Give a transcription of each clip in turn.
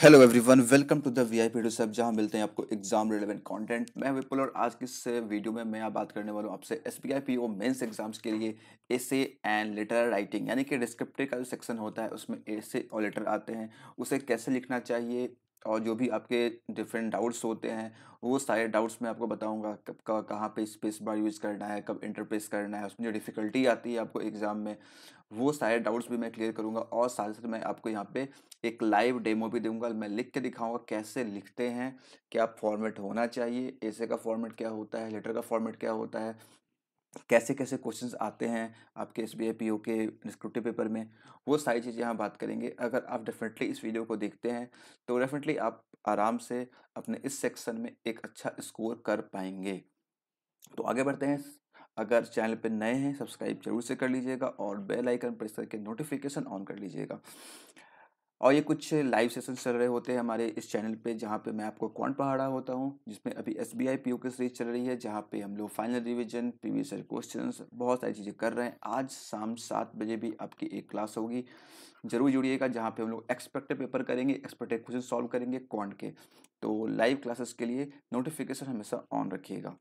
Hello everyone welcome to the V I P सब जहां मिलते हैं आपको एग्जाम रिलेवेंट कंटेंट मैं विपुल और आज की इस वीडियो में मैं बात करने वाला हूं आपसे S B I P O mains exams के लिए एसे एंड लेटर राइटिंग यानी कि डिस्क्रिप्टिव का जो सेक्शन होता है उसमें एसे और लेटर आते हैं उसे कैसे लिखना चाहिए और जो भी आपके डिफरेंट डाउट्स होते हैं वो सारे डाउट्स मैं आपको बताऊंगा कब का कहाँ पे स्पेस बार यूज़ करना है कब इंटरप्रेस करना है उसमें जो डिफ़िकल्टी आती है आपको एग्ज़ाम में वो सारे डाउट्स भी मैं क्लियर करूँगा और साथ साथ मैं आपको यहाँ पे एक लाइव डेमो भी दूंगा मैं लिख के दिखाऊंगा कैसे लिखते हैं क्या फॉर्मेट होना चाहिए ऐसे का फॉर्मेट क्या होता है लेटर का फॉर्मेट क्या होता है कैसे कैसे क्वेश्चंस आते हैं आपके S B I P O के डिस्क्रिप्टिव पेपर में वो सारी चीज़ें हम बात करेंगे अगर आप डेफिनेटली इस वीडियो को देखते हैं तो डेफिनेटली आप आराम से अपने इस सेक्शन में एक अच्छा स्कोर कर पाएंगे तो आगे बढ़ते हैं अगर चैनल पर नए हैं सब्सक्राइब जरूर से कर लीजिएगा और बेल आइकन प्रेस करके नोटिफिकेशन ऑन कर लीजिएगा और ये कुछ लाइव सेशन चल रहे होते हैं हमारे इस चैनल पे जहाँ पे मैं आपको कौन पढ़ा रहा होता हूँ जिसमें अभी S B I P O की सीरीज चल रही है जहाँ पे हम लोग final revision previous year question बहुत सारी चीज़ें कर रहे हैं आज शाम सात बजे भी आपकी एक क्लास होगी जरूर जुड़िएगा जहाँ पे हम लोग एक्सपेक्टेड पेपर करेंगे एक्सपेक्टेड क्वेश्चन सॉल्व करेंगे कौन के तो लाइव क्लासेस के लिए नोटिफिकेशन हमेशा ऑन रखिएगा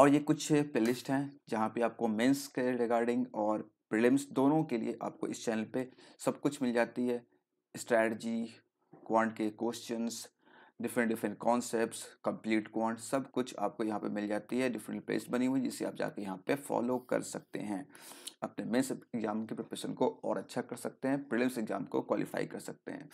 और ये कुछ प्लेलिस्ट हैं जहाँ पे आपको मेंस के रिगार्डिंग और प्रीलिम्स दोनों के लिए आपको इस चैनल पे सब कुछ मिल जाती है स्ट्रैटी क्वांट के questions different different concepts complete quant सब कुछ आपको यहाँ पे मिल जाती है डिफरेंट प्लेस बनी हुई जिसे आप जाके यहाँ पे फॉलो कर सकते हैं अपने मेन्स एग्जाम के प्रिपरेशन को और अच्छा कर सकते हैं प्रीलिम्स एग्जाम को क्वालिफाई कर सकते हैं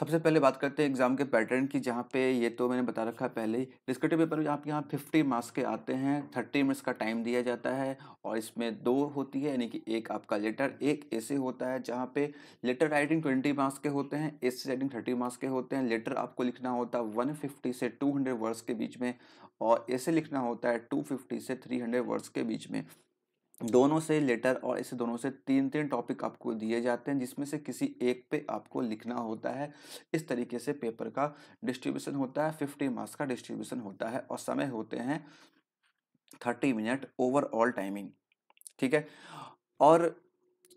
सबसे पहले बात करते हैं एग्जाम के पैटर्न की जहाँ पे ये तो मैंने बता रखा है पहले ही डिस्क्रिप्टिव पेपर आपके यहाँ फिफ्टी मार्क्स के आते हैं थर्टी मिनट्स का टाइम दिया जाता है और इसमें दो होती है यानी कि एक आपका लेटर एक ऐसे होता है जहाँ पे लेटर राइटिंग ट्वेंटी मार्क्स के होते हैं सी राइटिंग थर्टी मार्क्स के होते हैं लेटर आपको लिखना होता है वन फिफ्टी से टू हंड्रेड वर्ड्स के बीच में और ऐसे लिखना होता है टू फिफ्टी से थ्री हंड्रेड वर्ड्स के बीच में दोनों से लेटर और इसे दोनों से तीन तीन टॉपिक आपको दिए जाते हैं जिसमें से किसी एक पे आपको लिखना होता है इस तरीके से पेपर का डिस्ट्रीब्यूशन होता है फिफ्टी मार्क्स का डिस्ट्रीब्यूशन होता है और समय होते हैं थर्टी मिनट ओवरऑल टाइमिंग ठीक है और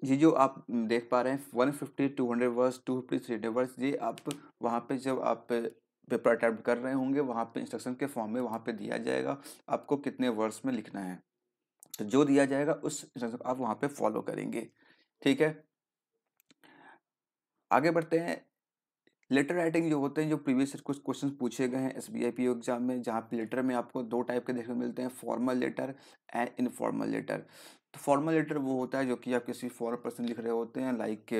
ये जो आप देख पा रहे हैं one fifty two hundred words two fifty three hundred words ये आप वहाँ पे जब आप पेपर अटैम्प्ट कर रहे होंगे वहाँ पे इंस्ट्रक्शन के फॉर्म में वहाँ पे दिया जाएगा आपको कितने वर्स में लिखना है तो जो दिया जाएगा उस हिसाब से आप वहाँ पे फॉलो करेंगे ठीक है आगे बढ़ते हैं लेटर राइटिंग जो होते हैं जो प्रीवियस कुछ क्वेश्चन पूछे गए हैं S B I P exam में जहाँ पे लेटर में आपको दो टाइप के देखने को मिलते हैं formal letter and informal letter तो फॉर्मल लेटर वो होता है जो कि आप किसी फॉरन पर्सन लिख रहे होते हैं like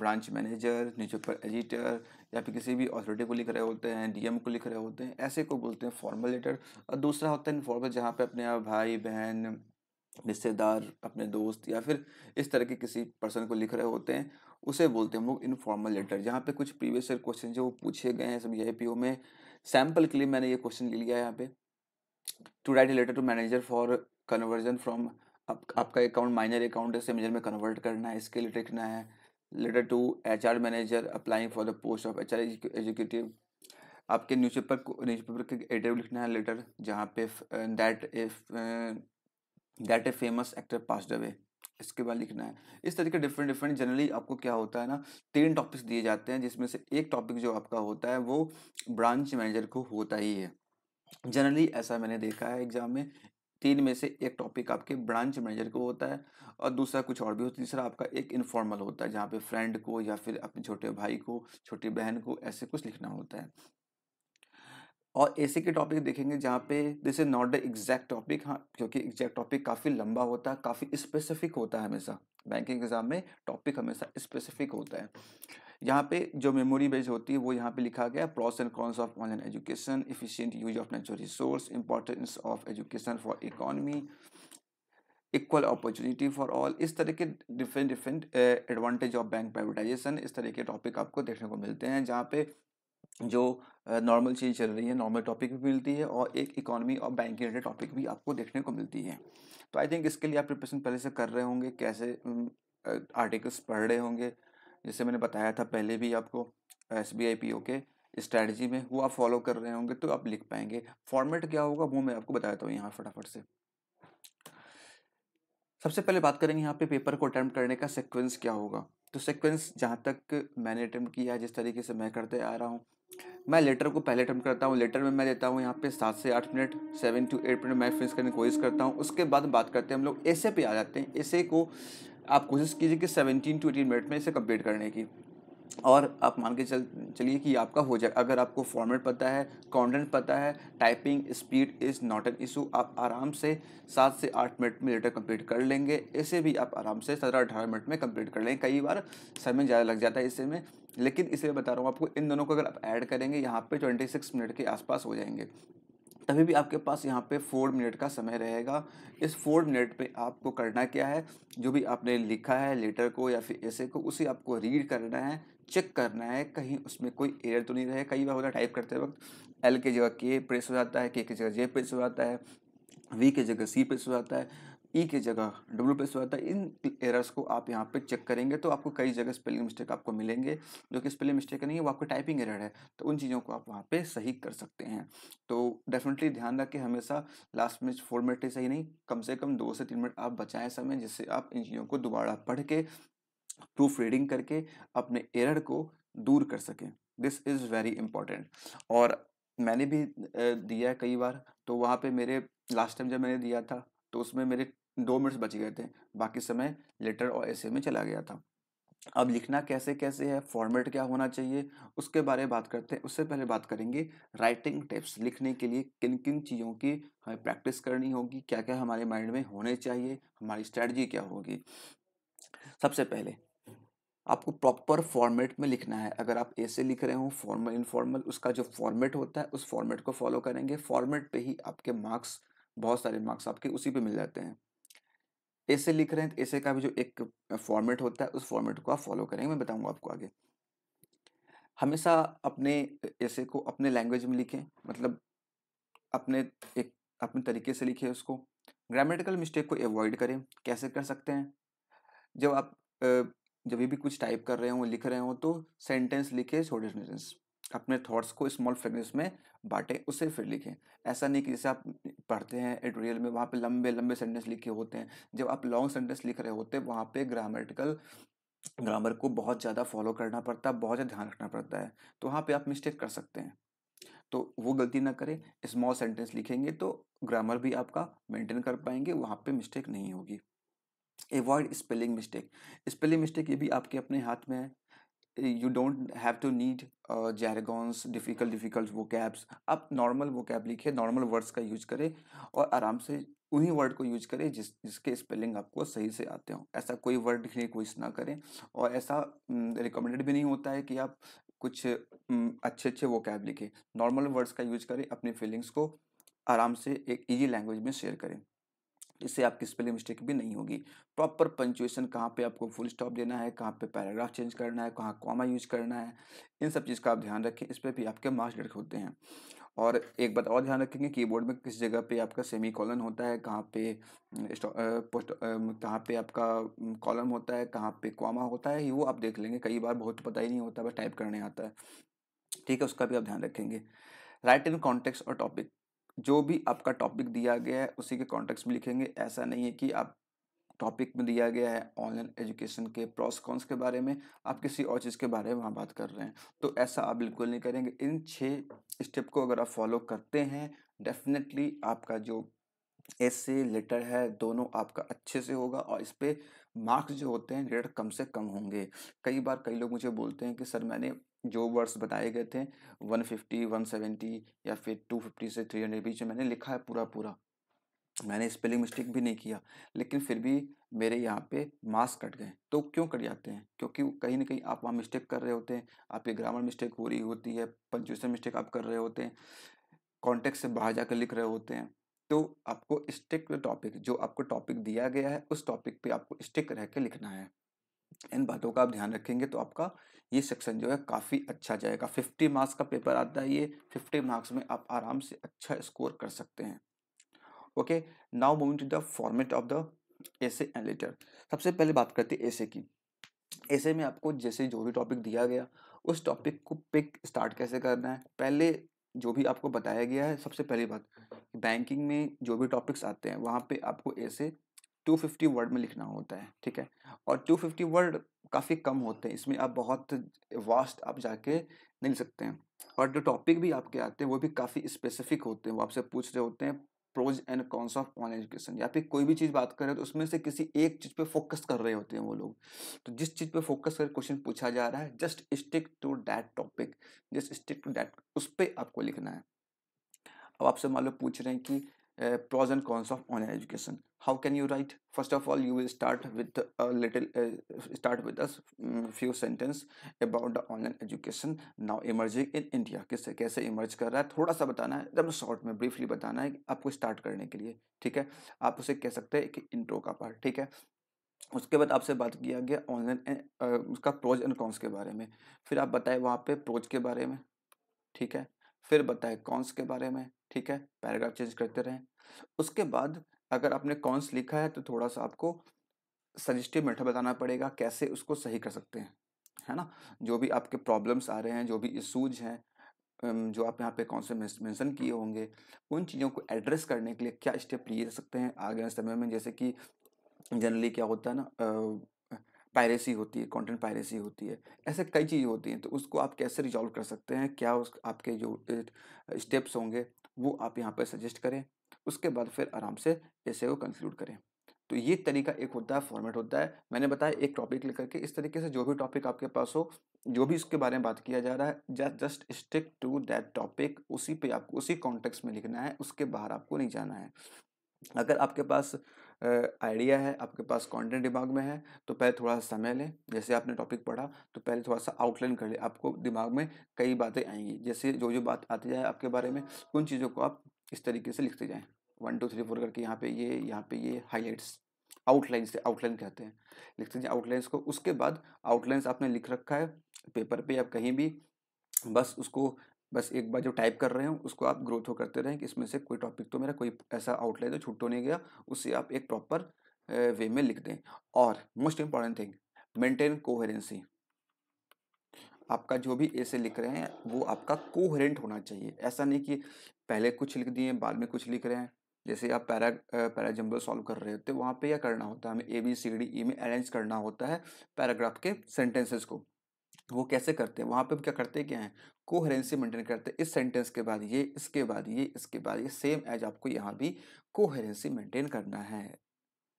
branch manager newspaper editor या फिर किसी भी अथॉरिटी को लिख रहे होते हैं डीएम को लिख रहे होते हैं ऐसे को बोलते हैं फॉर्मल लेटर और दूसरा होता है इनफॉर्मल जहाँ पे अपने आप भाई बहन रिश्तेदार अपने दोस्त या फिर इस तरह के किसी पर्सन को लिख रहे होते हैं उसे बोलते हैं हम लोग इनफॉर्मल लेटर जहाँ पे कुछ प्रीवियस ईयर क्वेश्चन जो वो पूछे गए हैं सब आई पी में सैम्पल के लिए मैंने ये क्वेश्चन ले लिया है यहाँ पे to write a letter to manager for conversion from आपका अकाउंट माइनर अकाउंट से मेजर में कन्वर्ट करना है इसके लिए लिखना है letter to H R manager applying for the post of H R executive आपके न्यूज़पेपर न्यूज़पेपर के एडिटिव लिखना है लेटर जहाँ पे that uh, if that a famous actor pass away इसके बाद लिखना है इस तरीके डिफरेंट डिफरेंट जनरली आपको क्या होता है ना तीन टॉपिक्स दिए जाते हैं जिसमें से एक टॉपिक जो आपका होता है वो ब्रांच मैनेजर को होता ही है जनरली ऐसा मैंने देखा है एग्जाम में तीन में से एक टॉपिक आपके ब्रांच मैनेजर को होता है और दूसरा कुछ और भी होता है तीसरा आपका एक इनफॉर्मल होता है जहाँ पे फ्रेंड को या फिर अपने छोटे भाई को छोटी बहन को ऐसे कुछ लिखना होता है और ऐसे के टॉपिक देखेंगे जहाँ पे this is not the exact topic हाँ क्योंकि एग्जैक्ट टॉपिक काफ़ी लंबा होता है काफ़ी स्पेसिफिक होता है हमेशा बैंकिंग एग्जाम में टॉपिक हमेशा स्पेसिफिक होता है यहाँ पे जो मेमोरी बेज होती है वो यहाँ पे लिखा गया pros and cons of online education efficient use of natural resource importance of education for economy equal opportunity for all इस तरह के different different advantage of bank privatisation इस तरह के टॉपिक आपको देखने को मिलते हैं जहाँ पे जो नॉर्मल चीज़ चल रही है नॉर्मल टॉपिक भी मिलती है और एक इकोनॉमी और बैंक रिलेटेड टॉपिक भी आपको देखने को मिलती है तो आई थिंक इसके लिए आप प्रिपरेशन पहले से कर रहे होंगे कैसे आर्टिकल्स पढ़ रहे होंगे जैसे मैंने बताया था पहले भी आपको S B I P O के स्ट्रैटी में वो आप फॉलो कर रहे होंगे तो आप लिख पाएंगे फॉर्मेट क्या होगा वो मैं आपको बताता हूँ यहाँ फटाफट से सबसे पहले बात करेंगे यहाँ पे पेपर को अटैम्प्ट करने का सिक्वेंस क्या होगा तो सिक्वेंस जहाँ तक मैंने अटैम्प्ट किया है जिस तरीके से मैं करते आ रहा हूँ मैं लेटर को पहले अटम्प करता हूँ लेटर में मैं देता हूँ यहाँ पे सात से आठ minute seven to eight minute मैं फिनिश करने की कोशिश करता हूँ उसके बाद बात करते हैं हम लोग ऐसे पे आ जाते हैं ऐसे को आप कोशिश कीजिए कि सेवनटीन टू एटीन मिनट में इसे कंप्लीट करने की और आप मान के चल चलिए कि आपका हो जाए अगर आपको फॉर्मेट पता है कॉन्टेंट पता है typing speed is not an issue आप आराम से सात से आठ मिनट में लेटर कंप्लीट कर लेंगे इसे भी आप आराम से सत्रह अठारह मिनट में कंप्लीट कर लेंगे कई बार समय ज़्यादा लग जाता है इसे में लेकिन इसे बता रहा हूँ आपको इन दोनों को अगर आप ऐड करेंगे यहाँ पर ट्वेंटी सिक्स मिनट के आसपास हो जाएंगे तभी भी आपके पास यहाँ पे फोर मिनट का समय रहेगा इस फोर मिनट में आपको करना क्या है जो भी आपने लिखा है लेटर को या फिर ऐसे को उसे आपको रीड करना है चेक करना है कहीं उसमें कोई एरर तो नहीं रहे कई बार होता है टाइप करते वक्त एल के जगह के प्रेस हो जाता है के की जगह जे प्रेस हो जाता है वी के जगह सी प्रेस हो जाता है ई e के जगह डब्ल्यू प्रेस हो जाता है इन एरर्स को आप यहाँ पे चेक करेंगे तो आपको कई जगह स्पेलिंग मिस्टेक आपको मिलेंगे जो कि स्पेलिंग मिस्टेक नहीं है वो आपको टाइपिंग एरर है तो उन चीज़ों को आप वहाँ पे सही कर सकते हैं तो डेफिनेटली ध्यान रखें हमेशा लास्ट में फोर मिनट ही सही नहीं कम से कम दो से तीन मिनट आप बचाएं समय जिससे आप इन चीज़ों को दोबारा पढ़ के प्रूफ रीडिंग करके अपने एरर को दूर कर सकें दिस इज़ वेरी इंपॉर्टेंट और मैंने भी दिया है कई बार तो वहाँ पे मेरे लास्ट टाइम जब मैंने दिया था तो उसमें मेरे दो मिनट्स बच गए थे बाकी समय लेटर और ऐसे में चला गया था अब लिखना कैसे कैसे है फॉर्मेट क्या होना चाहिए उसके बारे में बात करते हैं उससे पहले बात करेंगे राइटिंग टिप्स लिखने के लिए किन किन चीज़ों की हमें प्रैक्टिस करनी होगी क्या क्या हमारे माइंड में होने चाहिए हमारी स्ट्रैटी क्या होगी सबसे पहले आपको प्रॉपर फॉर्मेट में लिखना है अगर आप ऐसे लिख रहे हो फॉर्मल इनफॉर्मल उसका जो फॉर्मेट होता है उस फॉर्मेट को फॉलो करेंगे फॉर्मेट पे ही आपके मार्क्स बहुत सारे मार्क्स आपके उसी पे मिल जाते हैं ऐसे लिख रहे हैं तो ऐसे का भी जो एक फॉर्मेट होता है उस फॉर्मेट को आप फॉलो करेंगे मैं बताऊंगा आपको आगे हमेशा अपने ऐसे को अपने लैंग्वेज में लिखें मतलब अपने एक अपने तरीके से लिखें उसको ग्रामेटिकल मिस्टेक को अवॉइड करें कैसे कर सकते हैं जब आप जब भी कुछ टाइप कर रहे हो लिख रहे हो तो सेंटेंस लिखे छोटे सेंटेंस अपने थॉट्स को स्मॉल फ्रेगमेंट्स में बांटें उसे फिर लिखें ऐसा नहीं कि जैसे आप पढ़ते हैं एडिटोरियल में वहाँ पे लंबे लंबे सेंटेंस लिखे होते हैं जब आप लॉन्ग सेंटेंस लिख रहे होते हैं वहाँ पे ग्रामेटिकल ग्रामर को बहुत ज़्यादा फॉलो करना पड़ता है बहुत ज़्यादा ध्यान रखना पड़ता है तो वहाँ पर आप मिस्टेक कर सकते हैं तो वो गलती ना करें स्मॉल सेंटेंस लिखेंगे तो ग्रामर भी आपका मेंटेन कर पाएंगे वहाँ पे मिस्टेक नहीं होगी avoid spelling mistake spelling mistake ये भी आपके अपने हाथ में है you don't have to need jargons difficult difficult vocabs आप नॉर्मल वो कैब लिखें नॉर्मल वर्ड्स का यूज करें और आराम से उन्हीं वर्ड को यूज करें जिस जिसके स्पेलिंग आपको सही से आते हो ऐसा कोई वर्ड लिखने की कोशिश ना करें और ऐसा रिकमेंडेड भी नहीं होता है कि आप कुछ अच्छे अच्छे वो कैब लिखें नॉर्मल वर्ड्स का यूज करें अपनी फीलिंग्स को आराम से एक ईजी लैंग्वेज में शेयर करें इससे आपकी स्पेलिंग मिस्टेक भी नहीं होगी प्रॉपर पंचुएशन कहाँ पे आपको फुल स्टॉप देना है कहाँ पे पैराग्राफ चेंज करना है कहाँ कॉमा यूज करना है इन सब चीज़ का आप ध्यान रखें इस पर भी आपके मार्क्स डेट होते हैं और एक बात और ध्यान रखेंगे कीबोर्ड में किस जगह पे आपका सेमी कॉलन होता है कहाँ पे पोस्ट कहाँ पे आपका कॉलम होता है कहाँ पे कॉमा होता है वो आप देख लेंगे कई बार बहुत पता ही नहीं होता बस टाइप करने आता है ठीक है उसका भी आप ध्यान रखेंगे राइट इन कॉन्टेक्स्ट और टॉपिक जो भी आपका टॉपिक दिया गया है उसी के कॉन्टेक्स्ट में लिखेंगे ऐसा नहीं है कि आप टॉपिक में दिया गया है ऑनलाइन एजुकेशन के प्रॉस कॉन्स के बारे में आप किसी और चीज़ के बारे में वहाँ बात कर रहे हैं तो ऐसा आप बिल्कुल नहीं करेंगे इन छः स्टेप को अगर आप फॉलो करते हैं डेफिनेटली आपका जो ऐसे लेटर है दोनों आपका अच्छे से होगा और इस पर मार्क्स जो होते हैं ग्रेड कम से कम होंगे कई बार कई लोग मुझे बोलते हैं कि सर मैंने जो वर्ड्स बताए गए थे 150, 170 या फिर 250 से 300 बीच में मैंने लिखा है पूरा पूरा मैंने स्पेलिंग मिस्टेक भी नहीं किया लेकिन फिर भी मेरे यहाँ पे मार्क्स कट गए तो क्यों कट जाते हैं क्योंकि कहीं ना कहीं आप वहाँ मिस्टेक कर रहे होते हैं आपकी ग्रामर मिस्टेक हो रही होती है पंचुएशन मिस्टेक आप कर रहे होते हैं कॉन्टेक्ट से बाहर जाकर लिख रहे होते हैं तो आपको स्टिक टू टॉपिक जो आपको टॉपिक दिया गया है उस टॉपिक पे आपको स्टिक रह के लिखना है इन बातों का आप ध्यान रखेंगे तो आपका ये सेक्शन जो है काफ़ी अच्छा जाएगा फिफ्टी मार्क्स का पेपर आता है ये फिफ्टी मार्क्स में आप आराम से अच्छा स्कोर कर सकते हैं okay now moving to the format of the essay and letter सबसे पहले बात करते हैं एसे की ऐसे में आपको जैसे जो भी टॉपिक दिया गया उस टॉपिक को पिक स्टार्ट कैसे करना है पहले जो भी आपको बताया गया है सबसे पहली बात बैंकिंग में जो भी टॉपिक्स आते हैं वहाँ पे आपको ऐसे 250 वर्ड में लिखना होता है ठीक है और 250 वर्ड काफ़ी कम होते हैं इसमें आप बहुत वास्ट आप जाके नहीं लिख सकते हैं और जो टॉपिक भी आपके आते हैं वो भी काफ़ी स्पेसिफिक होते हैं वो आपसे पूछ रहे होते हैं pros and cons of on education या फिर कोई भी चीज़ बात कर रहे हो तो उसमें से किसी एक चीज़ पे फोकस कर रहे होते हैं वो लोग तो जिस चीज़ पे फोकस कर क्वेश्चन पूछा जा रहा है just stick to that topic just stick to that उस पर आपको लिखना है अब आपसे मान लो पूछ रहे हैं कि uh, pros and cons of online education how can you write first of all you will start with a little uh, start with a um, few sentence about the online education now emerging in india किससे कैसे emerge कर रहा है थोड़ा सा बताना है एकदम शॉर्ट में ब्रीफली बताना है आपको स्टार्ट करने के लिए ठीक है आप उसे कह सकते हैं कि इंट्रो का पार्ट ठीक है उसके बाद आपसे बात किया गया ऑनलाइन उसका प्रोज एंड कॉन्स के बारे में फिर आप बताए वहाँ पे प्रोज के बारे में ठीक है फिर बताए कौनस के बारे में ठीक है पैराग्राफ चेंज करते रहें उसके बाद अगर आपने कौनस लिखा है तो थोड़ा सा आपको सजेस्टिव मेथड बताना पड़ेगा कैसे उसको सही कर सकते हैं है ना जो भी आपके प्रॉब्लम्स आ रहे हैं जो भी इशूज हैं जो आप यहाँ पे कौन से मेंशन किए होंगे उन चीज़ों को एड्रेस करने के लिए क्या स्टेप लिए जा सकते हैं आगे समय में जैसे कि जनरली क्या होता है ना पायरेसी होती है कंटेंट पायरेसी होती है ऐसे कई चीज़ें होती हैं तो उसको आप कैसे रिजॉल्व कर सकते हैं क्या उस आपके जो स्टेप्स होंगे वो आप यहाँ पर सजेस्ट करें उसके बाद फिर आराम से ऐसे को कंक्लूड करें तो ये तरीका एक होता है फॉर्मेट होता है मैंने बताया एक टॉपिक लेकर के इस तरीके से जो भी टॉपिक आपके पास हो जो भी उसके बारे में बात किया जा रहा है just stick to that topic उसी पे आपको उसी कॉन्टेक्स्ट में लिखना है उसके बाहर आपको नहीं जाना है अगर आपके पास आइडिया है आपके पास कंटेंट दिमाग में है तो पहले थोड़ा सा समय लें जैसे आपने टॉपिक पढ़ा तो पहले थोड़ा सा आउटलाइन कर लें आपको दिमाग में कई बातें आएंगी जैसे जो जो बात आती जाए आपके बारे में उन चीज़ों को आप इस तरीके से लिखते जाएँ वन टू थ्री फोर करके यहाँ पे ये यहाँ पे ये हाईलाइट्स आउटलाइन से आउटलाइन कहते हैं लिखते जाए आउटलाइंस को उसके बाद आउटलाइंस आपने लिख रखा है पेपर पे या कहीं भी बस उसको बस एक बार जो टाइप कर रहे हो उसको आप ग्रोथ हो करते रहें कि इसमें से कोई टॉपिक तो मेरा कोई ऐसा आउटलाइन तो छुट्टो नहीं गया उससे आप एक प्रॉपर वे में लिख दें और most important thing maintain coherency आपका जो भी ऐसे लिख रहे हैं वो आपका कोहरेंट होना चाहिए ऐसा नहीं कि पहले कुछ लिख दिए बाद में कुछ लिख रहे हैं जैसे आप पैरा पैराजम्बल सॉल्व कर रहे होते हैं वहाँ पे यह करना होता है हमें A B C D E में अरेंज करना होता है पैराग्राफ के सेंटेंसेस को वो कैसे करते हैं वहाँ पे क्या करते क्या हैं कोहरेंसी मेंटेन करते हैं इस सेंटेंस के बाद ये इसके बाद ये इसके बाद ये सेम एज आपको यहाँ भी कोहेरेंसी मेंटेन करना है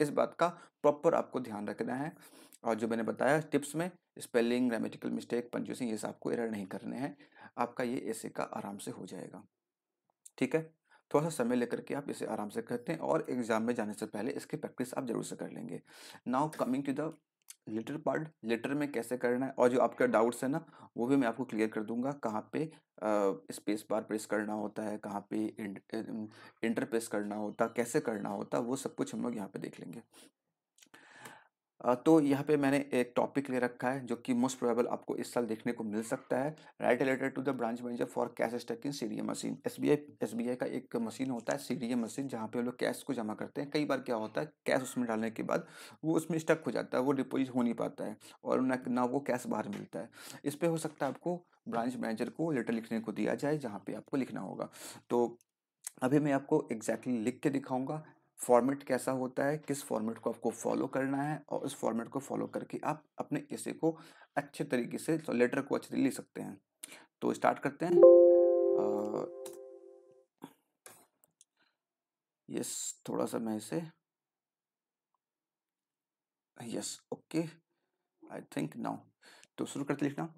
इस बात का प्रॉपर आपको ध्यान रखना है और जो मैंने बताया टिप्स में स्पेलिंग ग्रामेटिकल मिस्टेक पंचुएशन ये सब आपको एरर नहीं करने हैं आपका ये ऐसे का आराम से हो जाएगा ठीक है थोड़ा सा समय लेकर के आप इसे आराम से करते हैं और एग्जाम में जाने से पहले इसकी प्रैक्टिस आप जरूर से कर लेंगे now coming to the letter part letter में कैसे करना है और जो आपका डाउट्स है ना वो भी मैं आपको क्लियर कर दूंगा कहाँ पे स्पेस बार प्रेस करना होता है कहाँ पे इंटर प्रेस करना होता कैसे करना होता वो सब कुछ हम लोग यहाँ पे देख लेंगे तो यहाँ पे मैंने एक टॉपिक ले रखा है जो कि मोस्ट प्रोबेबल आपको इस साल देखने को मिल सकता है right related to the branch manager for cash stuck in C machine S B I का एक मशीन होता है सी मशीन जहाँ पे हम लोग कैश को जमा करते हैं कई बार क्या होता है कैश उसमें डालने के बाद वो उसमें स्टक हो जाता है वो डिपोजिट हो नहीं पाता है और ना ना वो कैश बाहर मिलता है इस पर हो सकता है आपको ब्रांच मैनेजर को लेटर लिखने को दिया जाए जहाँ पे आपको लिखना होगा तो अभी मैं आपको एग्जैक्टली exactly लिख के दिखाऊंगा फॉर्मेट कैसा होता है किस फॉर्मेट को आपको फॉलो करना है और उस फॉर्मेट को फॉलो करके आप अपने इसे को अच्छे तरीके से तो लेटर को अच्छे ले सकते हैं तो स्टार्ट करते हैं यस थोड़ा सा मैं इसे yes okay I think now तो शुरू करते लिखना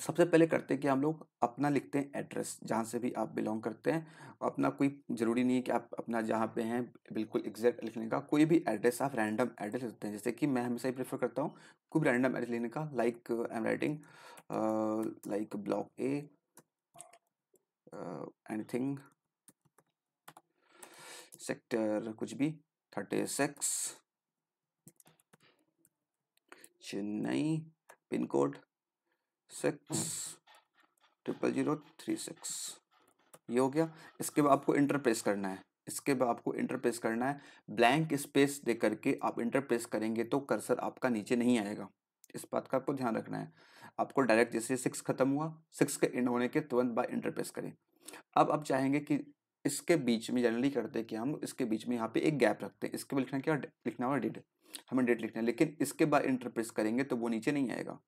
सबसे पहले करते हैं कि हम लोग अपना लिखते हैं एड्रेस जहाँ से भी आप बिलोंग करते हैं अपना कोई ज़रूरी नहीं है कि आप अपना जहाँ पे हैं बिल्कुल एग्जैक्ट लिखने का कोई भी एड्रेस आप रैंडम एड्रेस लिखते हैं जैसे कि मैं हमेशा ही प्रेफर करता हूँ कोई भी रैंडम एड्रेस लेने का like I am writing like block A anything sector कुछ भी thirty six Chennai pin code six triple zero three six ये हो गया इसके बाद आपको इंटरप्रेस करना है इसके बाद आपको इंटरप्रेस करना है ब्लैंक स्पेस दे करके आप इंटरप्रेस करेंगे तो कर्सर आपका नीचे नहीं आएगा इस बात का आपको ध्यान रखना है आपको डायरेक्ट जैसे सिक्स खत्म हुआ सिक्स के एंड होने के तुरंत बाद इंटरप्रेस करें अब आप चाहेंगे कि इसके बीच में जनरली करते हैं कि हम इसके बीच में यहाँ पे एक गैप रखते हैं इसके बाद लिखना क्या लिखना हुआ डेट हमें डेट लिखना है लेकिन इसके बाद इंटरप्रेस करेंगे तो वो नीचे नहीं आएगा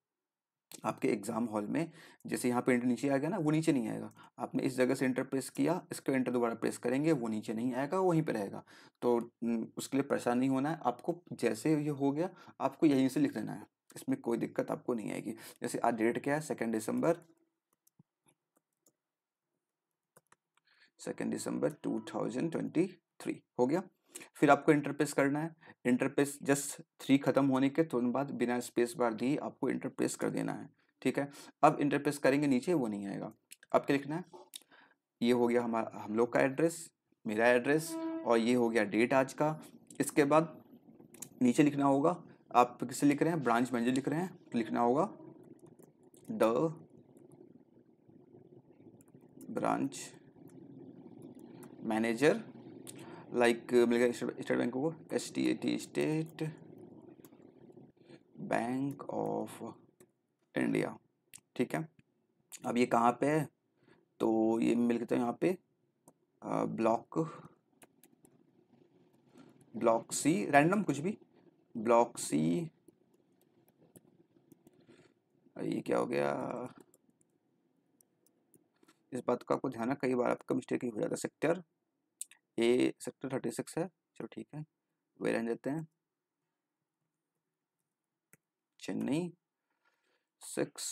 आपके एग्जाम हॉल में जैसे यहाँ पे इंटर नीचे आ गया ना वो नीचे नहीं आएगा आपने इस जगह से इंटर प्रेस किया इसको इंटर दोबारा प्रेस करेंगे वो नीचे नहीं आएगा वहीं पे रहेगा तो उसके लिए परेशान नहीं होना है आपको जैसे ये हो गया आपको यहीं से लिख लेना है इसमें कोई दिक्कत आपको नहीं आएगी जैसे आज डेट क्या है second December second December two thousand twenty three हो गया फिर आपको इंटरप्रेस करना है इंटरप्रेस जस्ट थ्री खत्म होने के तुरंत बाद बिना स्पेस बार दिए आपको इंटरप्रेस कर देना है ठीक है अब इंटरप्रेस करेंगे नीचे वो नहीं आएगा अब क्या लिखना है ये हो गया हमारा हम लोग का एड्रेस मेरा एड्रेस और ये हो गया डेट आज का इसके बाद नीचे लिखना होगा आप किससे लिख रहे हैं ब्रांच मैनेजर लिख रहे हैं लिखना होगा द ब्रांच मैनेजर लाइक मिल गया स्टेट बैंक को S T A T State Bank of India ठीक है अब ये कहाँ पे है तो ये मिल गया तो यहाँ पे ब्लॉक ब्लॉक सी रैंडम कुछ भी ब्लॉक सी ये क्या हो गया इस बात का आपको ध्यान है कई बार आपका मिस्टेक हो जाता है सेक्टर ये सेक्टर थर्टी सिक्स है चलो ठीक है वही रहने देते हैं Chennai six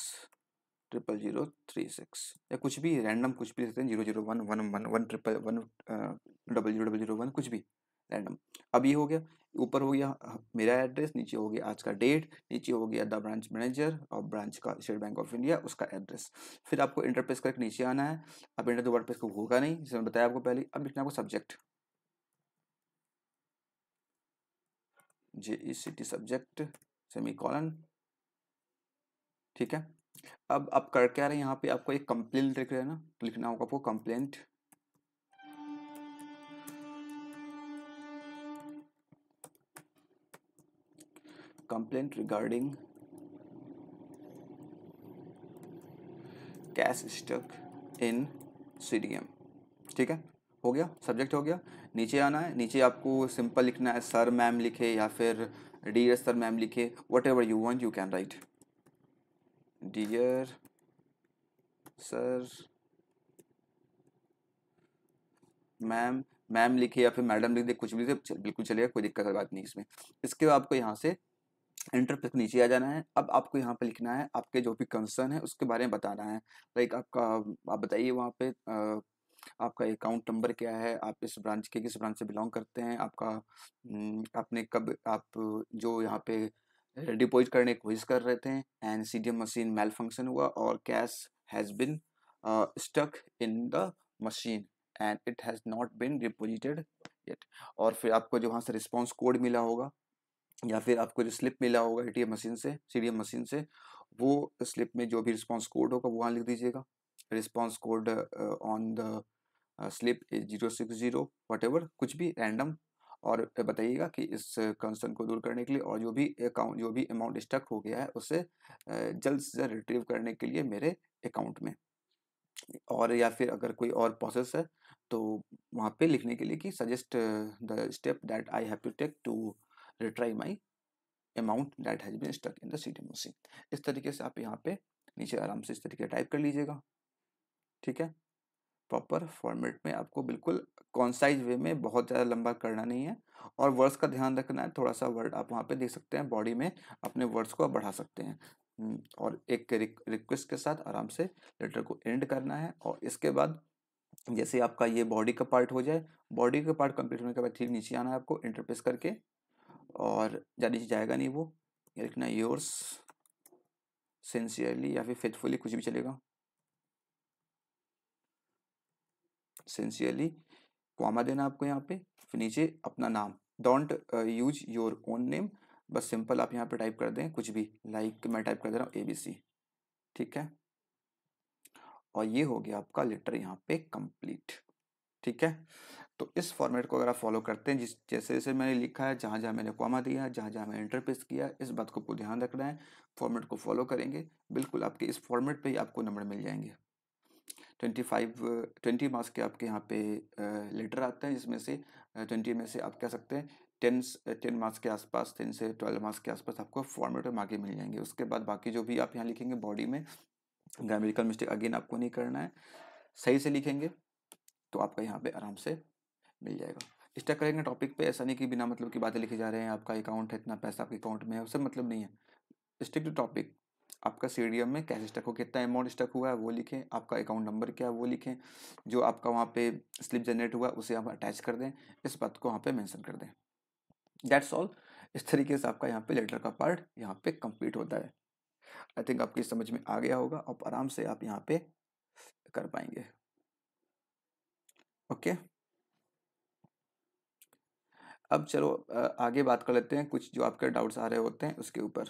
triple zero three six या कुछ भी रैंडम कुछ भी देते हैं zero zero one one one one triple one double zero double zero one कुछ भी रैंडम अब ये हो गया ऊपर हो गया मेरा एड्रेस नीचे हो गया आज का डेट नीचे हो गया द ब्रांच मैनेजर और ब्रांच का स्टेट बैंक ऑफ इंडिया उसका एड्रेस फिर आपको इंटरप्रेस करके नीचे आना है अब इंटर तो वर्डप्रेस को होगा नहीं जिसमें बताया आपको पहले अब लिखना आपको subject J E C T subject semicolon ठीक है अब आप कर क्या रहे हैं यहाँ पे आपको एक कंप्लेंट लिख रहे हैं ना लिखना होगा आपको complaint complaint regarding cash stuck in CDM ठीक है हो गया सब्जेक्ट हो गया नीचे आना है नीचे आपको सिंपल लिखना है सर मैम लिखे या फिर डी सर मैम लिखे whatever you want you can write dear sir ma'am ma'am लिखे या फिर मैडम लिख दे कुछ भी लिखे बिल्कुल चलेगा कोई दिक्कत की बात नहीं इसमें इसके बाद आपको यहाँ से एंटर पे नीचे आ जाना है अब आपको यहाँ पे लिखना है आपके जो भी कंसर्न है उसके बारे में बताना है लाइक आपका आप बताइए वहाँ पे आपका अकाउंट नंबर क्या है आप इस ब्रांच के किस ब्रांच से बिलोंग करते हैं आपका आपने कब आप जो यहाँ पे डिपॉजिट करने की कोशिश कर रहे थे and C D M machine malfunction हुआ और cash has been stuck in the machine and it has not been deposited yet और फिर आपको जो वहाँ से रिस्पॉन्स कोड मिला होगा या फिर आपको जो स्लिप मिला होगा ए मशीन से सी मशीन से वो स्लिप में जो भी रिस्पॉन्स कोड होगा वहाँ लिख दीजिएगा response code on the slip zero six zero what कुछ भी रैंडम और बताइएगा कि इस कंसर्न को दूर करने के लिए और जो भी अकाउंट जो भी अमाउंट स्टक हो गया है उसे जल्द से जल्द रिट्रीव करने के लिए मेरे अकाउंट में और या फिर अगर कोई और प्रोसेस है तो वहाँ पे लिखने के लिए कि suggest the step that I have to take to retry my amount that has been stuck in the C machine इस तरीके से आप यहाँ पे नीचे आराम से इस तरीके टाइप कर लीजिएगा ठीक है प्रॉपर फॉर्मेट में आपको बिल्कुल कॉन्साइज वे में बहुत ज़्यादा लंबा करना नहीं है और वर्ड्स का ध्यान रखना है थोड़ा सा वर्ड आप वहाँ पे देख सकते हैं बॉडी में अपने वर्ड्स को बढ़ा सकते हैं हम्म, और एक रिक्वेस्ट के साथ आराम से लेटर को एंड करना है और इसके बाद जैसे आपका ये बॉडी का पार्ट हो जाए बॉडी का पार्ट कंप्लीट होने के बाद ठीक नीचे आना है आपको इंटरप्रेस करके और ज़्यादा जाएगा नहीं वो ये लिखना योर्स सिंसियरली या फिर फेथफुली कुछ भी चलेगा सिंसियरली कॉमा देना आपको यहाँ पे फिर नीचे अपना नाम don't use your own name बस सिंपल आप यहाँ पे टाइप कर दें कुछ भी लाइक like, मैं टाइप कर दे रहा हूँ ए बी सी ठीक है और ये हो गया आपका लेटर यहाँ पे कंप्लीट ठीक है तो इस फॉर्मेट को अगर आप फॉलो करते हैं जिस जैसे जैसे मैंने लिखा है जहाँ जहाँ मैंने कॉमा दिया है जहाँ जहाँ मैंने इंटरपेस किया इस बात को ध्यान रखना है फॉर्मेट को फॉलो करेंगे बिल्कुल आपके इस फॉर्मेट पे ही आपको नंबर मिल जाएंगे ट्वेंटी फाइव ट्वेंटी मार्क्स के आपके यहाँ पे लेटर आते हैं जिसमें से ट्वेंटी में से आप कह सकते हैं टेन टेन मार्क्स के आसपास टेन से ट्वेल्व मार्क्स के आसपास आपको फॉर्मेट में मार्के मिल जाएंगे उसके बाद बाकी जो भी आप यहाँ लिखेंगे बॉडी में ग्रामेरिकल मिस्टेक अगेन आपको नहीं करना है सही से लिखेंगे तो आपका यहाँ पे आराम से मिल जाएगा स्टक करेंगे टॉपिक पे ऐसा नहीं कि बिना मतलब की बातें लिखे जा रहे हैं आपका अकाउंट है इतना पैसा आपके अकाउंट में है उससे मतलब नहीं है स्टिक टू टॉपिक आपका सी में कैसे स्टक हो कितना अमाउंट स्टक हुआ है वो लिखें आपका अकाउंट नंबर क्या है वो लिखें जो आपका वहाँ पे स्लिप जनरेट हुआ उसे आप अटैच कर दें इस बात को वहाँ पे मेंशन कर दें दैट्स ऑल इस तरीके से आपका यहाँ पे लेटर का पार्ट यहाँ पे कंप्लीट होता है आई थिंक आपकी समझ में आ गया होगा आप आराम से आप यहाँ पे कर पाएंगे ओके okay? अब चलो आगे बात कर लेते हैं कुछ जो आपके डाउट्स आ रहे होते हैं उसके ऊपर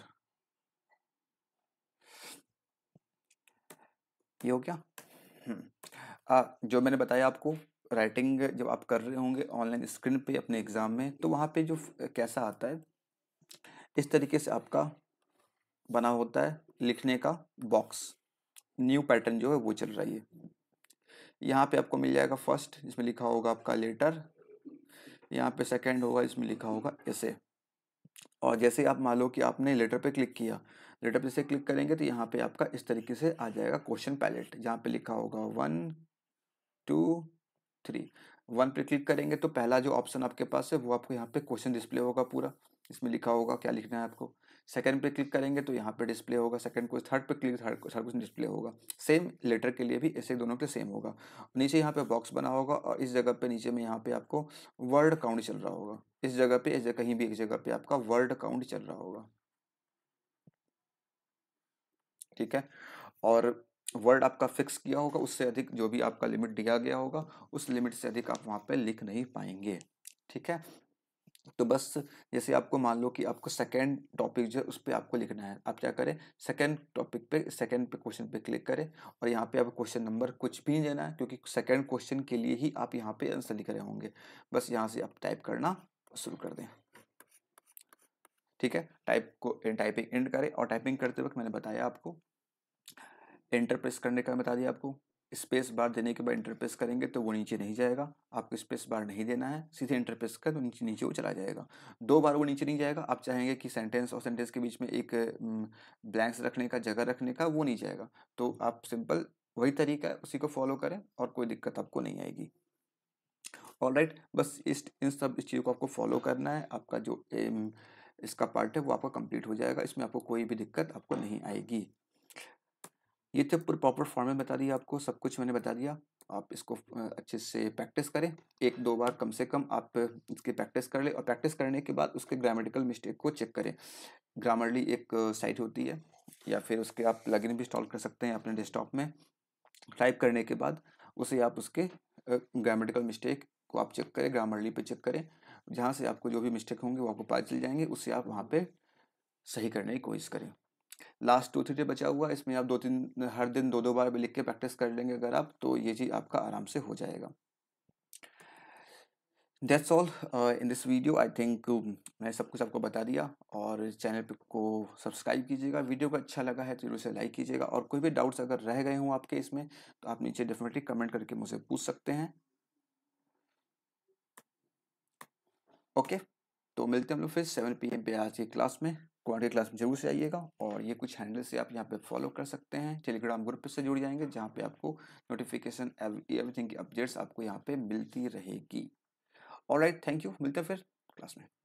ये हो क्या आ, हम्म। जो मैंने बताया आपको राइटिंग जब आप कर रहे होंगे ऑनलाइन स्क्रीन पे अपने एग्ज़ाम में तो वहाँ पे जो कैसा आता है इस तरीके से आपका बना होता है लिखने का बॉक्स न्यू पैटर्न जो है वो चल रही है यहाँ पे आपको मिल जाएगा फर्स्ट जिसमें लिखा होगा आपका लेटर यहाँ पे सेकंड होगा इसमें लिखा होगा ऐसे और जैसे आप मान लो कि आपने लेटर पे क्लिक किया लेटर पे से क्लिक करेंगे तो यहाँ पे आपका इस तरीके से आ जाएगा क्वेश्चन पैलेट जहाँ पे लिखा होगा वन टू थ्री वन पे क्लिक करेंगे तो पहला जो ऑप्शन आपके पास है वो आपको यहाँ पे क्वेश्चन डिस्प्ले होगा पूरा इसमें लिखा होगा क्या लिखना है आपको सेकंड पे क्लिक करेंगे तो यहाँ पे डिस्प्ले होगा सेकंड को थर्ड पे क्लिक थर्ड को क्वेश्चन डिस्प्ले होगा सेम लेटर के लिए भी ऐसे दोनों के सेम होगा नीचे यहाँ पे बॉक्स बना होगा और इस जगह पे नीचे में यहाँ पे आपको वर्ड काउंट चल रहा होगा इस जगह पे ऐसे कहीं भी एक जगह पे आपका वर्ड काउंट चल रहा होगा ठीक है और वर्ड आपका फिक्स किया होगा उससे अधिक जो भी आपका लिमिट दिया गया होगा उस लिमिट से अधिक आप वहाँ पर लिख नहीं पाएंगे ठीक है तो बस जैसे आपको मान लो कि आपको सेकेंड टॉपिक जो है उस पर आपको लिखना है आप क्या करें सेकेंड टॉपिक पे सेकेंड पे क्वेश्चन पे क्लिक करें और यहाँ पे आप क्वेश्चन नंबर कुछ भी नहीं देना है क्योंकि सेकेंड क्वेश्चन के लिए ही आप यहाँ पे आंसर लिख रहे होंगे बस यहाँ से आप टाइप करना शुरू कर दें ठीक है टाइप को टाइपिंग एंड करें और टाइपिंग करते वक्त मैंने बताया आपको एंटर प्रेस करने का बता दिया आपको स्पेस बार देने के बाद इंटरप्रेस करेंगे तो वो नीचे नहीं जाएगा आपको स्पेस बार नहीं देना है सीधे इंटरप्रेस कर तो नीचे नीचे वो चला जाएगा दो बार वो नीचे नहीं जाएगा आप चाहेंगे कि सेंटेंस और सेंटेंस के बीच में एक ब्लैंक्स रखने का जगह रखने का वो नहीं जाएगा तो आप सिंपल वही तरीका है उसी को फॉलो करें और कोई दिक्कत आपको नहीं आएगी ऑल राइट right, बस इस इन सब इस चीज़ों को आपको फॉलो करना है आपका जो एम, इसका पार्ट है वो आपका कंप्लीट हो जाएगा इसमें आपको कोई भी दिक्कत आपको नहीं आएगी ये थे पूरे प्रॉपर फॉर्मेट बता दिया आपको सब कुछ मैंने बता दिया आप इसको अच्छे से प्रैक्टिस करें एक दो बार कम से कम आप इसकी प्रैक्टिस कर लें और प्रैक्टिस करने के बाद उसके ग्रामेटिकल मिस्टेक को चेक करें ग्रामरली एक साइट होती है या फिर उसके आप लगइन भी इंस्टॉल कर सकते हैं अपने डेस्कटॉप में टाइप करने के बाद उसे आप उसके ग्रामेटिकल मिस्टेक को आप चेक करें ग्रामरली पे चेक करें जहाँ से आपको जो भी मिस्टेक होंगे वो आपको पता चल जाएंगे उससे आप वहाँ पर सही करने की कोशिश करें लास्ट टू थ्री डे बचा हुआ इसमें आप दो तीन हर दिन दो दो बार भी लिख के प्रैक्टिस कर लेंगे अगर आप तो ये चीज़ आपका आराम से हो जाएगा that's all in this video I think मैं सब कुछ आपको बता दिया और चैनल को सब्सक्राइब कीजिएगा वीडियो को अच्छा लगा है तो जरूर से लाइक कीजिएगा और कोई भी डाउट्स अगर रह गए हों आपके इसमें तो आप नीचे डेफिनेटली कमेंट करके मुझसे पूछ सकते हैं ओके okay, तो मिलते हैं हम लोग फिर सेवन पी एम पे आज की क्लास में क्वालिटी क्लास में जरूर से आइएगा और ये कुछ हैंडल से आप यहाँ पे फॉलो कर सकते हैं टेलीग्राम ग्रुप से जुड़ जाएंगे जहाँ पे आपको नोटिफिकेशन एवरीथिंग की अपडेट्स आपको यहाँ पे मिलती रहेगी और राइट थैंक यू मिलते हैं फिर क्लास में